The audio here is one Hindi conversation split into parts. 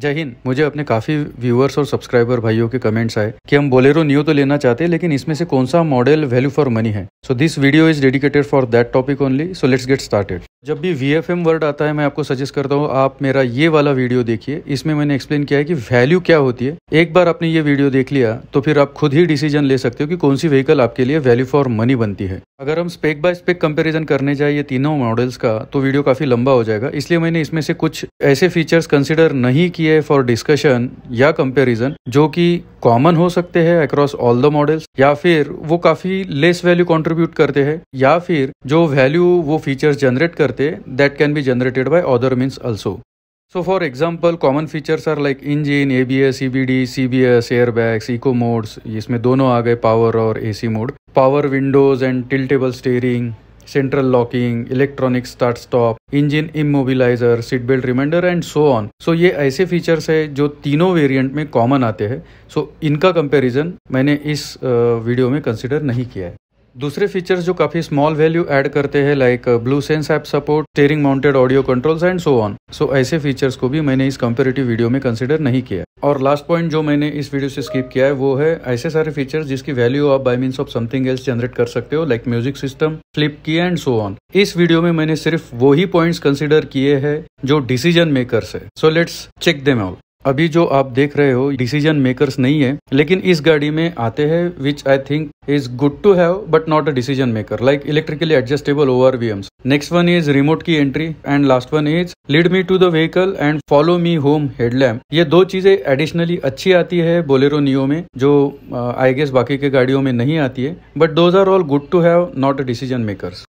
जय हिंद मुझे अपने काफ़ी व्यूअर्स और सब्सक्राइबर भाइयों के कमेंट्स आए कि हम बोलेरो न्यू तो लेना चाहते हैं लेकिन इसमें से कौन सा मॉडल वैल्यू फॉर मनी है so this video is dedicated for that topic only so let's get started जब भी वी एफ एम वर्ड आता है मैं आपको सजेस्ट करता हूँ आप मेरा ये वाला वीडियो देखिए इसमें मैंने एक्सप्लेन किया है कि वैल्यू क्या होती है एक बार आपने ये वीडियो देख लिया तो फिर आप खुद ही डिसीजन ले सकते हो कि कौन सी व्हीकल आपके लिए वैल्यू फॉर मनी बनती है अगर हम स्पेक बाय स्पेक कंपेरिजन करने जाए ये तीनों मॉडल्स का तो वीडियो काफी लंबा हो जाएगा इसलिए मैंने इसमें से कुछ ऐसे फीचर्स कंसिडर नहीं किए लिए फॉर डिस्कशन या कंपेरिजन जो कि कॉमन हो सकते हैं अक्रॉस ऑल द मॉडल्स या फिर वो काफी लेस वैल्यू कंट्रीब्यूट करते हैं या फिर जो वैल्यू वो फीचर्स जनरेट करते हैं that can be generated by other means also So for example, common features are like engine, ABS, EBD, CBS, airbags, eco modes इसमें दोनों आ गए पावर और AC mode power windows and tiltable steering central locking electronic start stop engine immobilizer seat belt reminder and so on so ये ऐसे फीचर्स है जो तीनों वेरियंट में कॉमन आते हैं सो so, इनका कंपेरिजन मैंने इस वीडियो में कंसिडर नहीं किया है दूसरे फीचर्स जो काफ़ी स्मॉल वैल्यू ऐड करते हैं like blue sense app support steering mounted audio controls and so on so ऐसे फीचर्स को भी मैंने इस कंपेरेटिव वीडियो में कंसिडर नहीं किया और लास्ट पॉइंट जो मैंने इस वीडियो से स्किप किया है वो है ऐसे सारे फीचर्स जिसकी वैल्यू आप by means of something else generate कर सकते हो like music system flip key and so on इस वीडियो में मैंने सिर्फ वो ही पॉइंट्स कंसिडर किए हैं जो डिसीजन मेकर्स है so let's check them out अभी जो आप देख रहे हो डिसीजन मेकर्स नहीं है लेकिन इस गाड़ी में आते हैं which I think is good to have but not a decision maker like electrically adjustable ORVMs next one is remote key entry and last one is lead me to the vehicle and follow me home headlamp ये दो चीजें एडिशनली अच्छी आती है बोलेरो नियो में जो आई uh, गेस बाकी के गाड़ियों में नहीं आती है but those are all good to have not a decision makers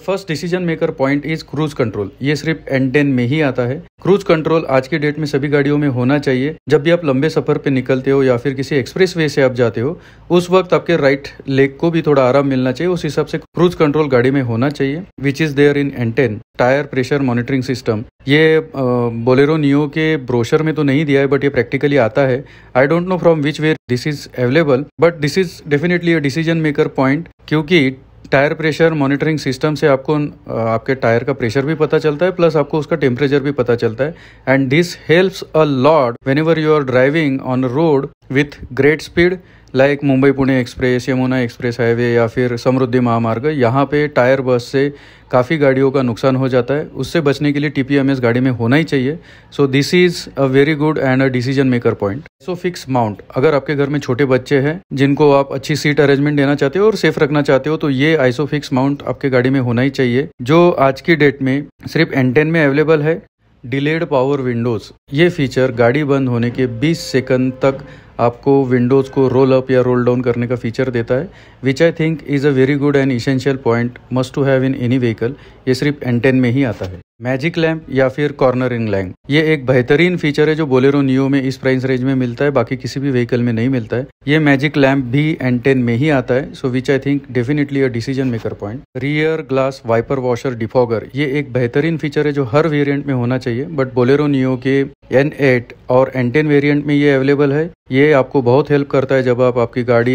first decision maker point is cruise control ये सिर्फ एंड टेन में ही आता है क्रूज कंट्रोल आज के डेट में सभी गाड़ियों में होना चाहिए जब भी आप लंबे सफर पे निकलते हो या फिर किसी एक्सप्रेस वे से आप जाते हो उस वक्त आपके राइट लेग को भी थोड़ा आराम मिलना चाहिए उस हिसाब से क्रूज कंट्रोल गाड़ी में होना चाहिए which is there in N ten tyre pressure monitoring system ये बोलेरो नियो के ब्रोशर में तो नहीं दिया है बट ये प्रैक्टिकली आता है I don't know from which where this is available but this is definitely a decision maker point क्योंकि टायर प्रेशर मॉनिटरिंग सिस्टम से आपको आपके टायर का प्रेशर भी पता चलता है प्लस आपको उसका टेम्परेचर भी पता चलता है and this helps a lot whenever you are driving on road with great speed like Mumbai Pune express Yamuna express highway या फिर समृद्धि महामार्ग यहाँ पे टायर बस से काफ़ी गाड़ियों का नुकसान हो जाता है उससे बचने के लिए टी गाड़ी में होना ही चाहिए so this is a very good and a decision maker point so fix mount अगर आपके घर में छोटे बच्चे हैं जिनको आप अच्छी सीट अरेंजमेंट देना चाहते हो और सेफ रखना चाहते हो तो ये आइसो फिक्स माउंट आपके गाड़ी में होना ही चाहिए जो आज की डेट में सिर्फ एन में अवेलेबल है डिलेड पावर विंडोज़ ये फीचर गाड़ी बंद होने के 20 सेकंड तक आपको विंडोज़ को रोल अप या रोल डाउन करने का फीचर देता है which I think is a very good and essential point must to have in any vehicle ये सिर्फ एन टेन में ही आता है मैजिक लैम्प या फिर कॉर्नरिंग लैम्प ये एक बेहतरीन फीचर है जो बोलेरो नियो में इस प्राइस रेंज में मिलता है बाकी किसी भी व्हीकल में नहीं मिलता है ये मैजिक लैम्प भी एन टेन में ही आता है so which I think definitely a decision maker point rear glass wiper washer defogger ये एक बेहतरीन फीचर है जो हर वेरियंट में होना चाहिए बट बोलेरो नियो के एन एट और एन टेन वेरियंट में ये अवेलेबल है ये आपको बहुत हेल्प करता है जब आप आपकी गाड़ी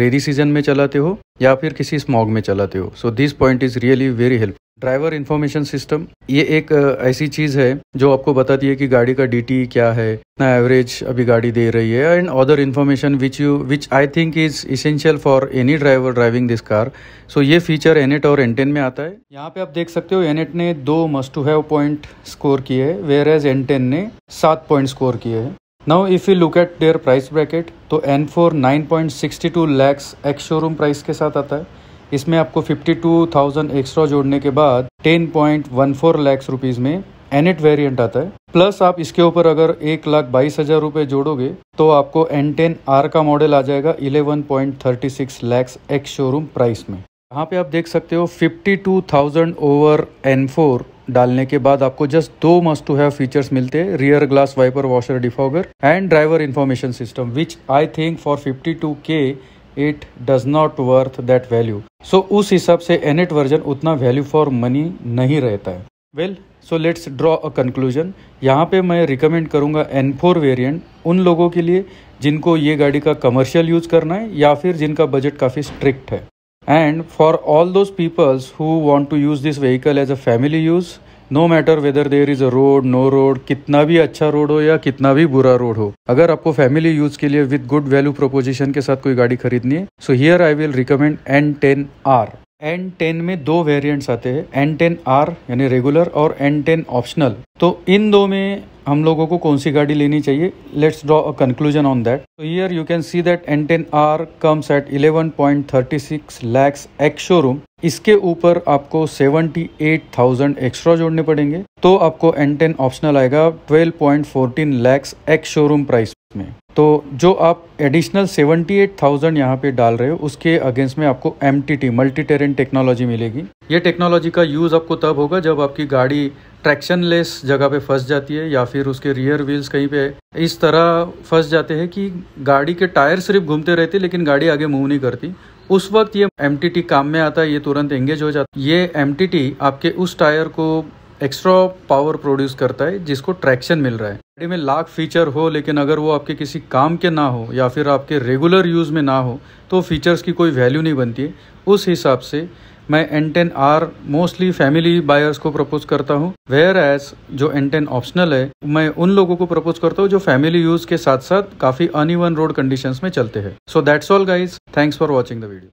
रेनी सीजन में चलाते हो या फिर किसी स्मॉग में चलाते हो so this point is really very help driver information system ये एक ऐसी चीज़ है जो आपको बताती है कि गाड़ी का डीटी क्या है कितना एवरेज अभी गाड़ी दे रही है and other information which you which I think is essential for any driver driving this car so ये फीचर एनेट और एनटेन में आता है यहाँ पे आप देख सकते हो एनेट ने दो must to have point score किए है वेयर एज एनटेन ने सात पॉइंट स्कोर किए है now if you look at their price bracket तो N4 9.62 lakhs x showroom price के साथ आता है इसमें आपको 52,000 एक्स्ट्रा जोड़ने के बाद 10.14 लाख रुपीस में एन एट वेरियंट आता है प्लस आप इसके ऊपर अगर एक लाख बाईस हजार रुपये जोड़ोगे तो आपको एन टेन आर का मॉडल आ जाएगा eleven point thirty six lakhs ex showroom price में यहाँ पे आप देख सकते हो fifty two thousand over N four डालने के बाद आपको जस्ट दो मस्ट टू हैव फीचर्स मिलते हैं rear glass wiper washer defogger and driver information system which I think for के it does not worth that value so उस हिसाब से एनेट वर्जन उतना वैल्यू फॉर मनी नहीं रहता है well so let's draw a conclusion यहाँ पे मैं रिकमेंड करूँगा एन फोर वेरियंट उन लोगों के लिए जिनको ये गाड़ी का कमर्शियल यूज़ करना है या फिर जिनका बजट काफ़ी स्ट्रिक्ट है And for all those peoples who want to use this vehicle as a family use, no matter whether there is a road no road कितना भी अच्छा रोड हो या कितना भी बुरा रोड हो अगर आपको फैमिली यूज के लिए विद गुड वैल्यू प्रोपोजिशन के साथ कोई गाड़ी खरीदनी है so here I will recommend N ten R N ten में दो वेरियंट आते हैं एन टेन आर यानी रेगुलर और एन टेन ऑप्शनल तो इन दो में हम लोगों को कौन सी गाड़ी लेनी चाहिए let's draw a conclusion on that तो here you can see that N ten R comes at eleven point thirty six lakhs ex showroom इसके ऊपर आपको सेवेंटी एट थाउजेंड एक्स्ट्रा जोड़ने पड़ेंगे तो आपको एन टेन ऑप्शनल आएगा twelve point fourteen lakhs ex showroom price में तो जो आप एडिशनल सेवेंटी एट थाउजेंड यहाँ पे डाल रहे हो उसके अगेंस्ट में आपको M T T multi terrain technology मिलेगी ये टेक्नोलॉजी का यूज़ आपको तब होगा जब आपकी गाड़ी ट्रैक्शन लेस जगह पे फंस जाती है या फिर उसके रियर व्हील्स कहीं पे इस तरह फंस जाते हैं कि गाड़ी के टायर सिर्फ घूमते रहते लेकिन गाड़ी आगे मूव नहीं करती उस वक्त ये एम काम में आता है ये तुरंत एंगेज हो जाता है ये एम आपके उस टायर को एक्स्ट्रा पावर प्रोड्यूस करता है जिसको ट्रैक्शन मिल रहा है गाड़ी में लाख फीचर हो लेकिन अगर वो आपके किसी काम के ना हो या फिर आपके रेगुलर यूज़ में ना हो तो फीचर्स की कोई वैल्यू नहीं बनती है उस हिसाब से मैं N ten R mostly family buyers को प्रपोज करता हूँ वेयर एज जो एन टेन ऑप्शनल है मैं उन लोगों को प्रपोज करता हूँ जो फैमिली यूज के साथ साथ काफी अनइवन रोड कंडीशन में चलते हैं so that's all guys thanks for watching the video